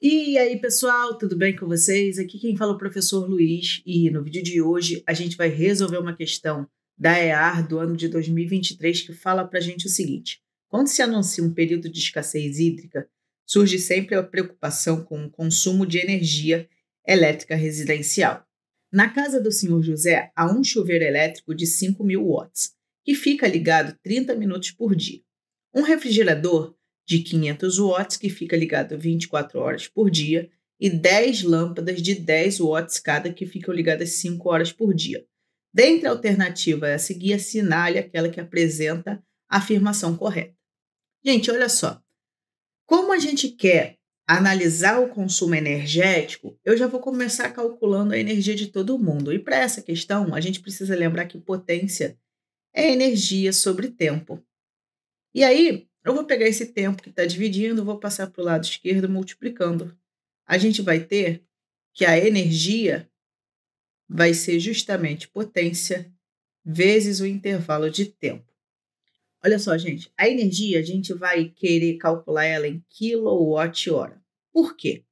E aí, pessoal, tudo bem com vocês? Aqui quem fala é o professor Luiz e no vídeo de hoje a gente vai resolver uma questão da EAR do ano de 2023 que fala para a gente o seguinte: quando se anuncia um período de escassez hídrica, surge sempre a preocupação com o consumo de energia elétrica residencial. Na casa do senhor José há um chuveiro elétrico de 5 mil watts, que fica ligado 30 minutos por dia. Um refrigerador de 500 watts, que fica ligado 24 horas por dia, e 10 lâmpadas de 10 watts cada, que ficam ligadas 5 horas por dia. Dentre a alternativa a seguir, assinale aquela que apresenta a afirmação correta. Gente, olha só. Como a gente quer analisar o consumo energético, eu já vou começar calculando a energia de todo mundo. E para essa questão, a gente precisa lembrar que potência é energia sobre tempo. E aí, eu vou pegar esse tempo que está dividindo, vou passar para o lado esquerdo multiplicando. A gente vai ter que a energia vai ser justamente potência vezes o intervalo de tempo. Olha só, gente, a energia a gente vai querer calcular ela em quilowatt-hora. Por quê?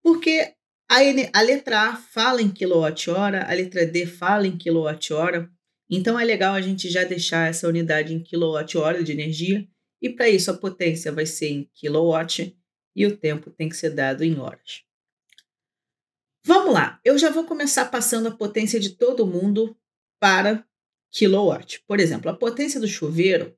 Porque a, a letra A fala em quilowatt-hora, a letra D fala em quilowatt-hora, então é legal a gente já deixar essa unidade em quilowatt-hora de energia e para isso a potência vai ser em kilowatt e o tempo tem que ser dado em horas. Vamos lá, eu já vou começar passando a potência de todo mundo para kilowatt. Por exemplo, a potência do chuveiro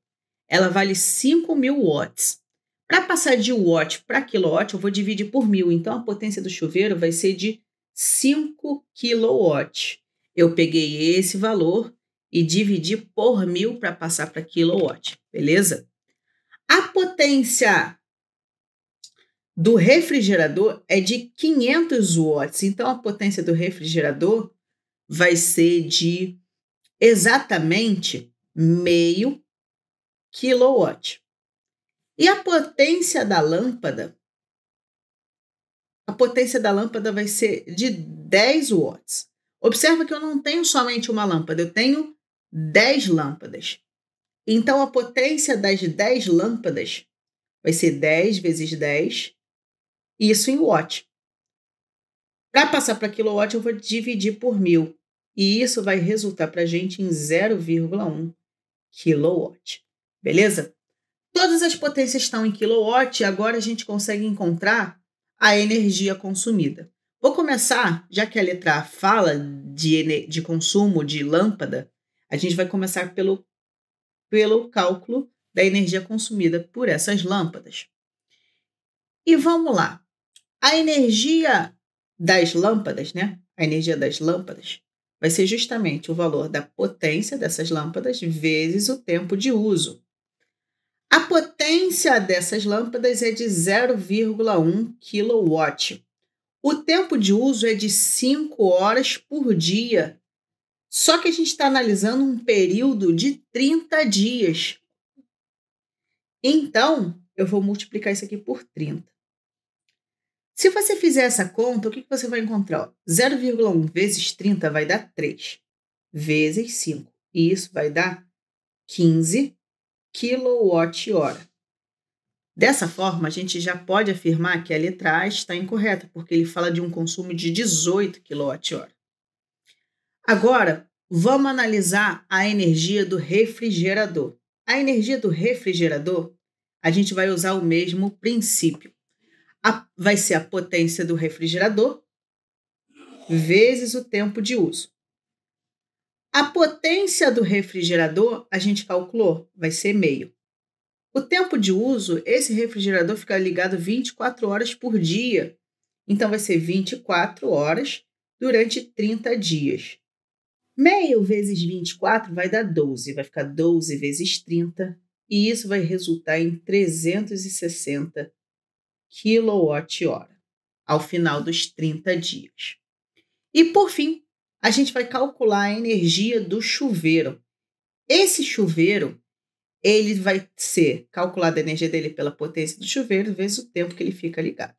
ela vale 5 mil watts. Para passar de watt para kilowatt, eu vou dividir por mil, então a potência do chuveiro vai ser de 5 kilowatt. Eu peguei esse valor e dividi por mil para passar para kilowatt, beleza? A potência do refrigerador é de 500 watts, então a potência do refrigerador vai ser de exatamente meio kilowatt. E a potência da lâmpada, a potência da lâmpada vai ser de 10 watts. Observa que eu não tenho somente uma lâmpada, eu tenho 10 lâmpadas. Então, a potência das 10 lâmpadas vai ser 10 vezes 10, isso em watt. Para passar para quilowatt, eu vou dividir por mil. E isso vai resultar para a gente em 0,1 quilowatt. Beleza? Todas as potências estão em quilowatt e agora a gente consegue encontrar a energia consumida. Vou começar, já que a letra A fala de, de consumo de lâmpada, a gente vai começar pelo pelo cálculo da energia consumida por essas lâmpadas. E vamos lá. A energia das lâmpadas, né? A energia das lâmpadas vai ser justamente o valor da potência dessas lâmpadas vezes o tempo de uso. A potência dessas lâmpadas é de 0,1 kW. O tempo de uso é de 5 horas por dia só que a gente está analisando um período de 30 dias. Então, eu vou multiplicar isso aqui por 30. Se você fizer essa conta, o que, você vai encontrar? 0,1 vezes 30 vai dar 3, vezes 5. E isso vai dar 15 kWh. Dessa forma, a gente já pode afirmar que a letra A está incorreta, porque ele fala de um consumo de 18 kWh. Agora, vamos analisar a energia do refrigerador. A energia do refrigerador, a gente vai usar o mesmo princípio. A, vai ser a potência do refrigerador vezes o tempo de uso. A potência do refrigerador, a gente calculou, vai ser meio. O tempo de uso, esse refrigerador fica ligado 24 horas por dia. Então, vai ser 24 horas durante 30 dias. Meio vezes 24 vai dar 12, vai ficar 12 vezes 30, e isso vai resultar em 360 kWh ao final dos 30 dias. E por fim, a gente vai calcular a energia do chuveiro. Esse chuveiro, ele vai ser calculada a energia dele pela potência do chuveiro vezes o tempo que ele fica ligado.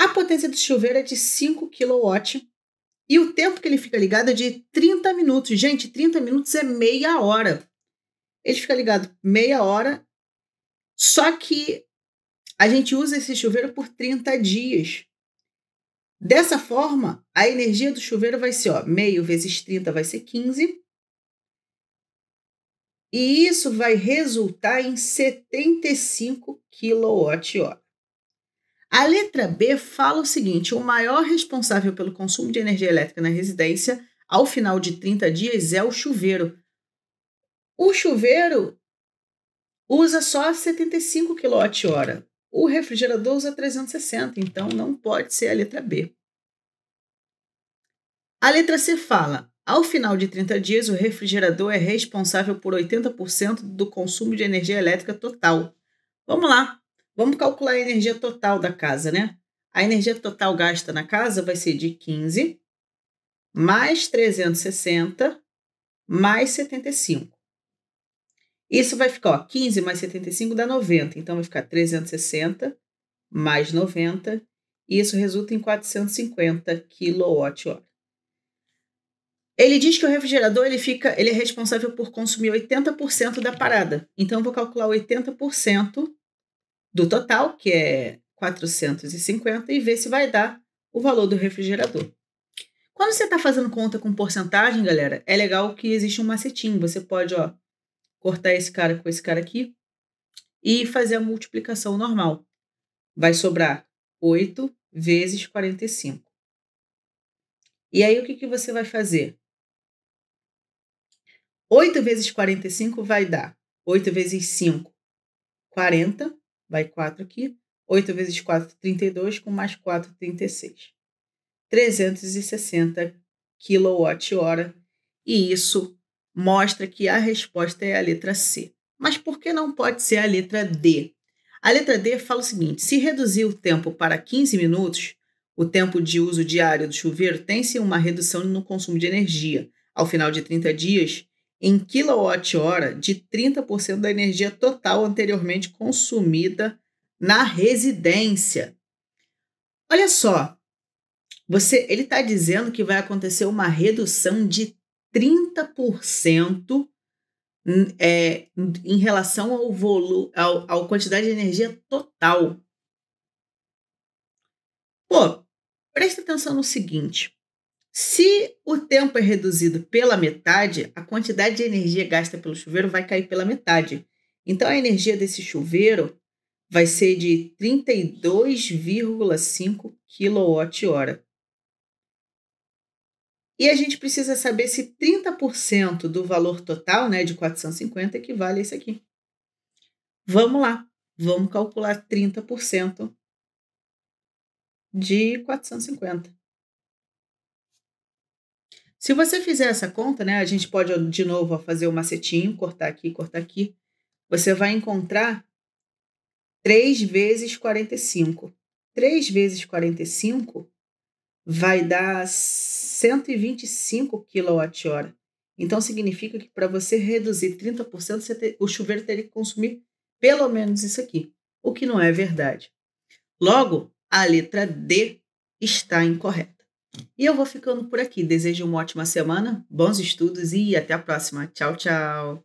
A potência do chuveiro é de 5 kW e o tempo que ele fica ligado é de 30 minutos. Gente, 30 minutos é meia hora. Ele fica ligado meia hora, só que a gente usa esse chuveiro por 30 dias. Dessa forma, a energia do chuveiro vai ser ó, meio vezes 30 vai ser 15. E isso vai resultar em 75 kWh. A letra B fala o seguinte: o maior responsável pelo consumo de energia elétrica na residência ao final de 30 dias é o chuveiro. O chuveiro usa só 75 kWh. O refrigerador usa 360, então não pode ser a letra B. A letra C fala: ao final de 30 dias, o refrigerador é responsável por 80% do consumo de energia elétrica total. Vamos lá, Vamos calcular a energia total da casa, né? A energia total gasta na casa vai ser de 15 mais 360 mais 75. Isso vai ficar, ó, 15 mais 75 dá 90. Então, vai ficar 360 mais 90. E isso resulta em 450 kWh. Ele diz que o refrigerador ele fica, ele é responsável por consumir 80% da parada. Então, eu vou calcular 80% do total, que é 450, e ver se vai dar o valor do refrigerador. Quando você está fazendo conta com porcentagem, galera, é legal que existe um macetinho. Você pode ó, cortar esse cara com esse cara aqui e fazer a multiplicação normal. Vai sobrar 8 vezes 45. E aí, o que, que você vai fazer? 8 vezes 45 vai dar 8 vezes 5, 40. Vai 4 aqui. 8 vezes 4, 32, com mais 4, 36. 360 kWh. E isso mostra que a resposta é a letra C. Mas por que não pode ser a letra D? A letra D fala o seguinte: se reduzir o tempo para 15 minutos, o tempo de uso diário do chuveiro tem-se uma redução no consumo de energia. Ao final de 30 dias, em quilowatt-hora de 30% da energia total anteriormente consumida na residência. Olha só, você, ele está dizendo que vai acontecer uma redução de 30% hum, é, em relação ao volume, ao, ao quantidade de energia total. Pô, presta atenção no seguinte: se o tempo é reduzido pela metade, a quantidade de energia gasta pelo chuveiro vai cair pela metade. Então a energia desse chuveiro vai ser de 32,5 kWh. E a gente precisa saber se 30% do valor total, né, de 450 equivale a isso aqui. Vamos lá, vamos calcular 30% de 450. Se você fizer essa conta, né, a gente pode de novo fazer o um macetinho, cortar aqui, cortar aqui. Você vai encontrar 3 vezes 45. 3 vezes 45 vai dar 125 kWh. Então significa que para você reduzir 30%, o chuveiro teria que consumir pelo menos isso aqui, o que não é verdade. Logo, a letra D está incorreta. E eu vou ficando por aqui. Desejo uma ótima semana, bons estudos e até a próxima. Tchau, tchau.